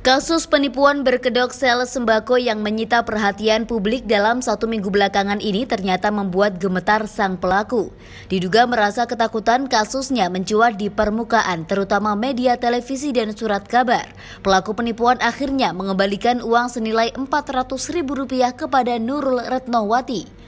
Kasus penipuan berkedok sel sembako yang menyita perhatian publik dalam satu minggu belakangan ini ternyata membuat gemetar sang pelaku. Diduga merasa ketakutan kasusnya mencuat di permukaan, terutama media televisi dan surat kabar. Pelaku penipuan akhirnya mengembalikan uang senilai Rp400.000 kepada Nurul Retnowati.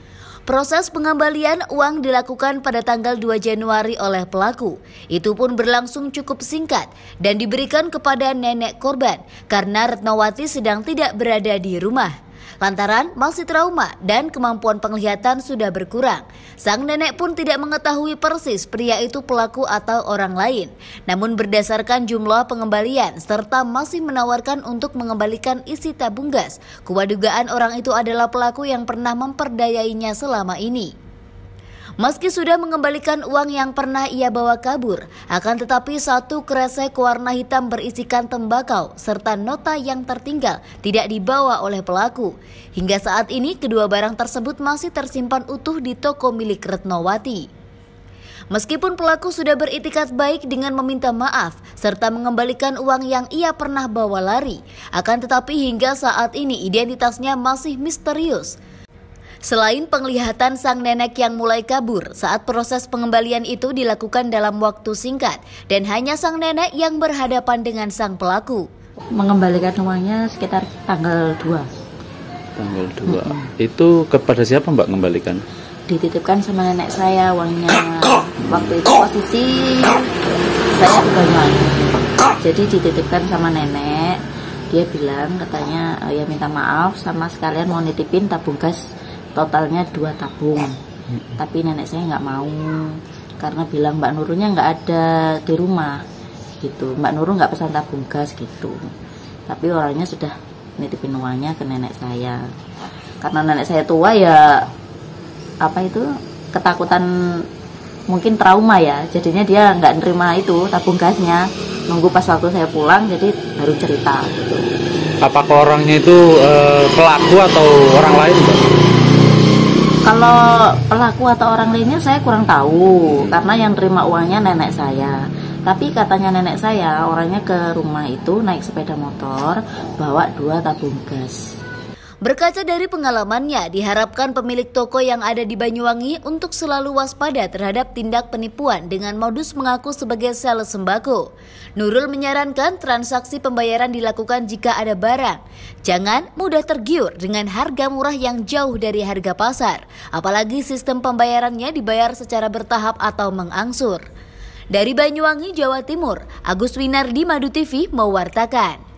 Proses pengembalian uang dilakukan pada tanggal 2 Januari oleh pelaku. Itu pun berlangsung cukup singkat dan diberikan kepada nenek korban karena Retnowati sedang tidak berada di rumah lantaran masih trauma dan kemampuan penglihatan sudah berkurang. Sang nenek pun tidak mengetahui persis pria itu pelaku atau orang lain. Namun berdasarkan jumlah pengembalian serta masih menawarkan untuk mengembalikan isi tabung gas, kuat orang itu adalah pelaku yang pernah memperdayainya selama ini. Meski sudah mengembalikan uang yang pernah ia bawa kabur, akan tetapi satu kresek warna hitam berisikan tembakau serta nota yang tertinggal tidak dibawa oleh pelaku. Hingga saat ini kedua barang tersebut masih tersimpan utuh di toko milik Retnowati. Meskipun pelaku sudah beritikat baik dengan meminta maaf serta mengembalikan uang yang ia pernah bawa lari, akan tetapi hingga saat ini identitasnya masih misterius. Selain penglihatan sang nenek yang mulai kabur saat proses pengembalian itu dilakukan dalam waktu singkat dan hanya sang nenek yang berhadapan dengan sang pelaku. Mengembalikan uangnya sekitar tanggal 2. Tanggal 2. Mm -hmm. Itu kepada siapa Mbak mengembalikan? Dititipkan sama nenek saya uangnya. Waktu itu posisi saya di Jadi dititipkan sama nenek. Dia bilang katanya ya minta maaf sama sekalian mau nitipin tabung gas totalnya dua tabung tapi nenek saya nggak mau karena bilang Mbak Nurunya nggak ada di rumah gitu Mbak Nurun nggak pesan tabung gas gitu tapi orangnya sudah nitipin uangnya ke nenek saya karena nenek saya tua ya apa itu ketakutan mungkin trauma ya jadinya dia nggak nerima itu tabung gasnya nunggu pas waktu saya pulang jadi baru cerita gitu. apakah orangnya itu e, pelaku atau orang lain kalau pelaku atau orang lainnya saya kurang tahu hmm. karena yang terima uangnya nenek saya. Tapi katanya nenek saya orangnya ke rumah itu naik sepeda motor bawa dua tabung gas. Berkaca dari pengalamannya, diharapkan pemilik toko yang ada di Banyuwangi untuk selalu waspada terhadap tindak penipuan dengan modus mengaku sebagai sales sembako. Nurul menyarankan transaksi pembayaran dilakukan jika ada barang. Jangan mudah tergiur dengan harga murah yang jauh dari harga pasar, apalagi sistem pembayarannya dibayar secara bertahap atau mengangsur. Dari Banyuwangi, Jawa Timur, Agus Winardi Madu TV mewartakan.